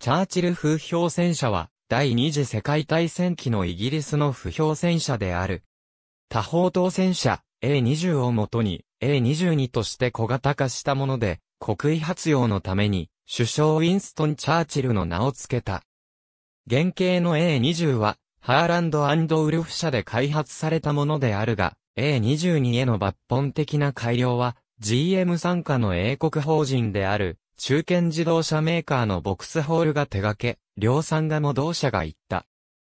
チャーチル風評戦車は、第二次世界大戦期のイギリスの不評戦車である。多方当戦車 A20 をもとに A22 として小型化したもので、国威発揚のために首相ウィンストン・チャーチルの名を付けた。原型の A20 は、ハーランドウルフ社で開発されたものであるが、A22 への抜本的な改良は、GM 参加の英国法人である、中堅自動車メーカーのボクスホールが手掛け、量産がも同社が行った。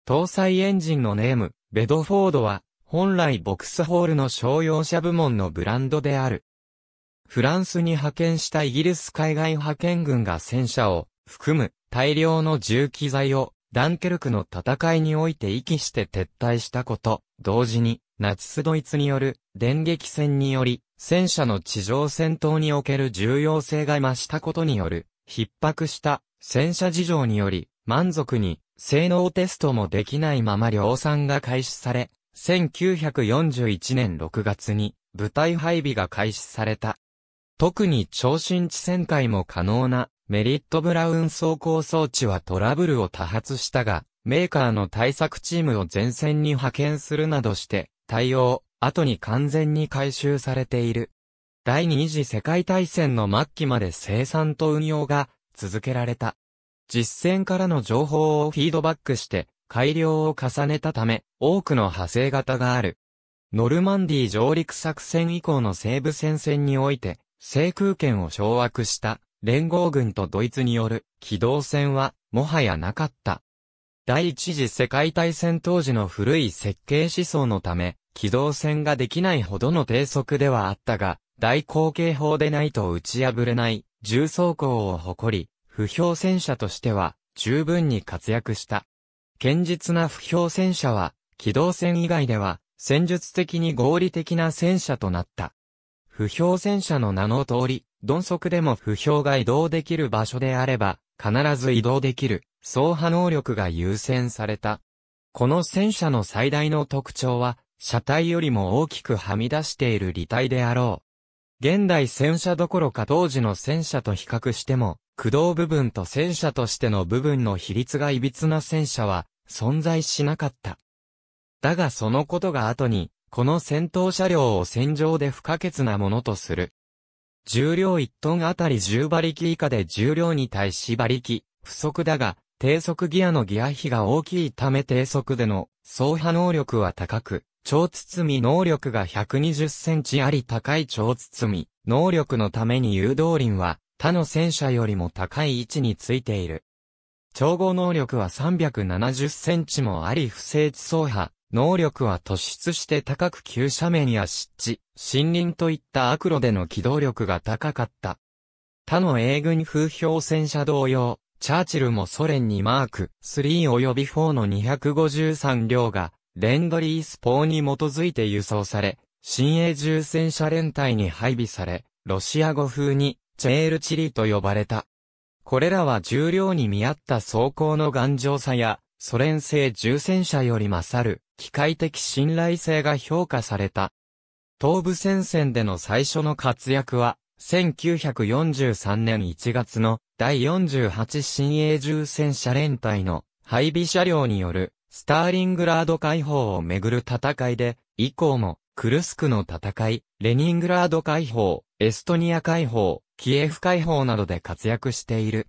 搭載エンジンのネーム、ベドフォードは、本来ボクスホールの商用車部門のブランドである。フランスに派遣したイギリス海外派遣軍が戦車を含む大量の重機材をダンケルクの戦いにおいて遺棄して撤退したこと、同時にナチスドイツによる電撃戦により戦車の地上戦闘における重要性が増したことによる、逼迫した戦車事情により、満足に性能テストもできないまま量産が開始され、1941年6月に部隊配備が開始された。特に超新地旋回も可能なメリットブラウン走行装置はトラブルを多発したが、メーカーの対策チームを前線に派遣するなどして対応。後に完全に回収されている。第二次世界大戦の末期まで生産と運用が続けられた。実戦からの情報をフィードバックして改良を重ねたため、多くの派生型がある。ノルマンディ上陸作戦以降の西部戦線において、制空権を掌握した連合軍とドイツによる機動戦はもはやなかった。第一次世界大戦当時の古い設計思想のため、機動戦ができないほどの低速ではあったが、大口径砲でないと打ち破れない重装甲を誇り、不評戦車としては十分に活躍した。堅実な不評戦車は、機動戦以外では戦術的に合理的な戦車となった。不評戦車の名の通り、鈍速でも不評が移動できる場所であれば、必ず移動できる、走破能力が優先された。この戦車の最大の特徴は、車体よりも大きくはみ出している履体であろう。現代戦車どころか当時の戦車と比較しても、駆動部分と戦車としての部分の比率が歪な戦車は存在しなかった。だがそのことが後に、この戦闘車両を戦場で不可欠なものとする。重量1トンあたり10馬力以下で重量に対し馬力、不足だが、低速ギアのギア比が大きいため低速での走破能力は高く、超包み能力が120センチあり高い超包み能力のために誘導輪は他の戦車よりも高い位置についている。調合能力は370センチもあり不正地走破。能力は突出して高く急斜面や湿地、森林といった悪路での機動力が高かった。他の英軍風評戦車同様、チャーチルもソ連にマーク3及び4の253両がレンドリース法に基づいて輸送され、新鋭重戦車連隊に配備され、ロシア語風にチェールチリと呼ばれた。これらは重量に見合った装甲の頑丈さや、ソ連製重戦車より勝る、機械的信頼性が評価された。東部戦線での最初の活躍は、1943年1月の第48新鋭重戦車連隊の配備車両によるスターリングラード解放をめぐる戦いで、以降も、クルスクの戦い、レニングラード解放、エストニア解放、キエフ解放などで活躍している。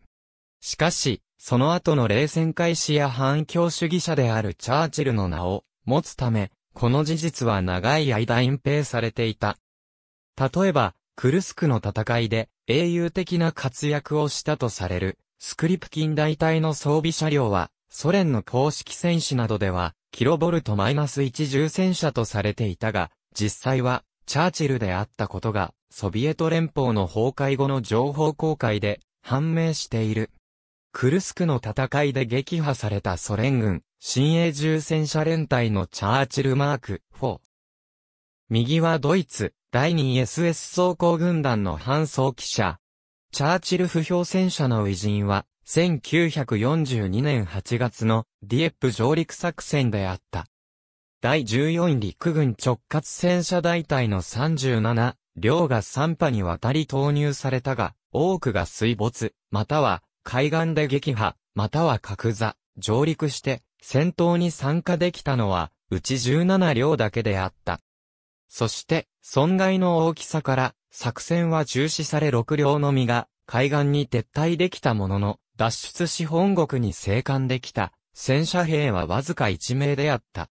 しかし、その後の冷戦開始や反共主義者であるチャーチルの名を持つため、この事実は長い間隠蔽されていた。例えば、クルスクの戦いで英雄的な活躍をしたとされる、スクリプキン大隊の装備車両は、ソ連の公式戦士などでは、キロボルト -1 重戦車とされていたが、実際は、チャーチルであったことが、ソビエト連邦の崩壊後の情報公開で、判明している。クルスクの戦いで撃破されたソ連軍、新鋭重戦車連隊のチャーチルマーク4。右はドイツ、第 2SS 装甲軍団の搬送記者。チャーチル不評戦車の偉人は、1942年8月のディエップ上陸作戦であった。第14陸軍直轄戦車大隊の37両が3波にわたり投入されたが、多くが水没、または海岸で撃破、または格座、上陸して戦闘に参加できたのは、うち17両だけであった。そして、損害の大きさから、作戦は中止され6両のみが、海岸に撤退できたものの、脱出し本国に生還できた戦車兵はわずか1名であった。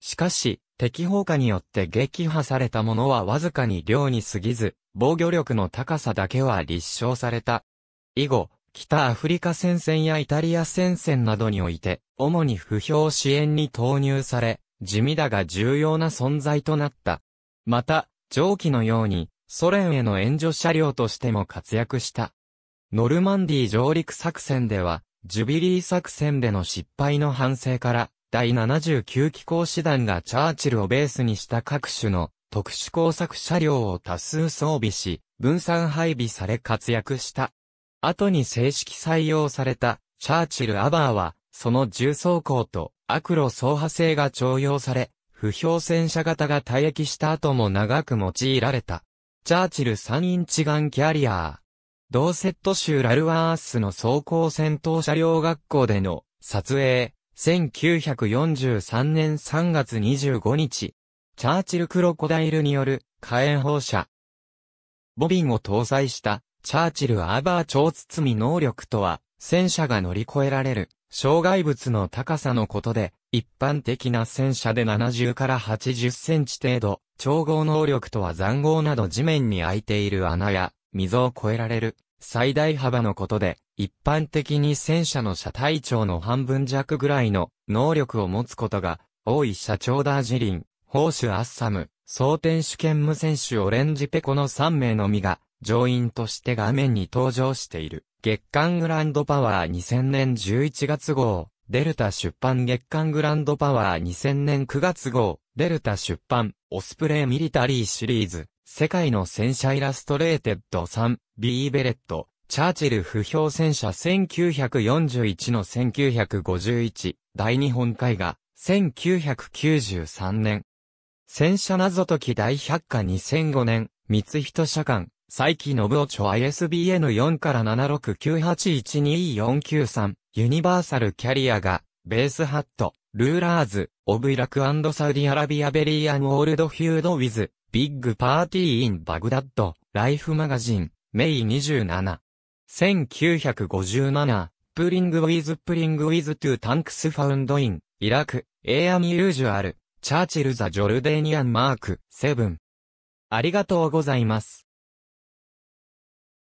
しかし、敵砲火によって撃破されたものはわずかに量に過ぎず、防御力の高さだけは立証された。以後、北アフリカ戦線やイタリア戦線などにおいて、主に不評支援に投入され、地味だが重要な存在となった。また、上記のように、ソ連への援助車両としても活躍した。ノルマンディ上陸作戦では、ジュビリー作戦での失敗の反省から、第79機構師団がチャーチルをベースにした各種の特殊工作車両を多数装備し、分散配備され活躍した。後に正式採用された、チャーチル・アバーは、その重装甲と悪路走破性が徴用され、不評戦車型が退役した後も長く用いられた。チャーチル3インチガンキャリアー。ドーセット州ラルワースの装甲戦闘車両学校での撮影、1943年3月25日、チャーチルクロコダイルによる火炎放射。ボビンを搭載したチャーチルアーバー超包み能力とは、戦車が乗り越えられる障害物の高さのことで、一般的な戦車で70から80センチ程度、調合能力とは残壕など地面に開いている穴や、溝を越えられる最大幅のことで、一般的に戦車の車体長の半分弱ぐらいの能力を持つことが多い社長ダージリン、ホーシュアッサム、総天主兼無選手オレンジペコの3名のみが上院として画面に登場している。月刊グランドパワー2000年11月号、デルタ出版月刊グランドパワー2000年9月号、デルタ出版、オスプレイミリタリーシリーズ、世界の戦車イラストレーテッド 3B ベレット、チャーチル不評戦車1941の1951、大日本絵画、1993年。戦車謎解き大百科2005年、三人社館、佐伯信夫著 ISBN4 から769812493、ユニバーサルキャリアが、ベースハット、ルーラーズ、オブイラクサウディアラビアベリーアンオールドフュードウィズ、ビッグパーティーインバグダッド、ライフマガジン、メイ27。1957、プリングウィズプリングウィズトゥタンクスファウンドイン、イラク、エアミユージュアル、チャーチルザ・ジョルデーニアン・マーク、セブン。ありがとうございます。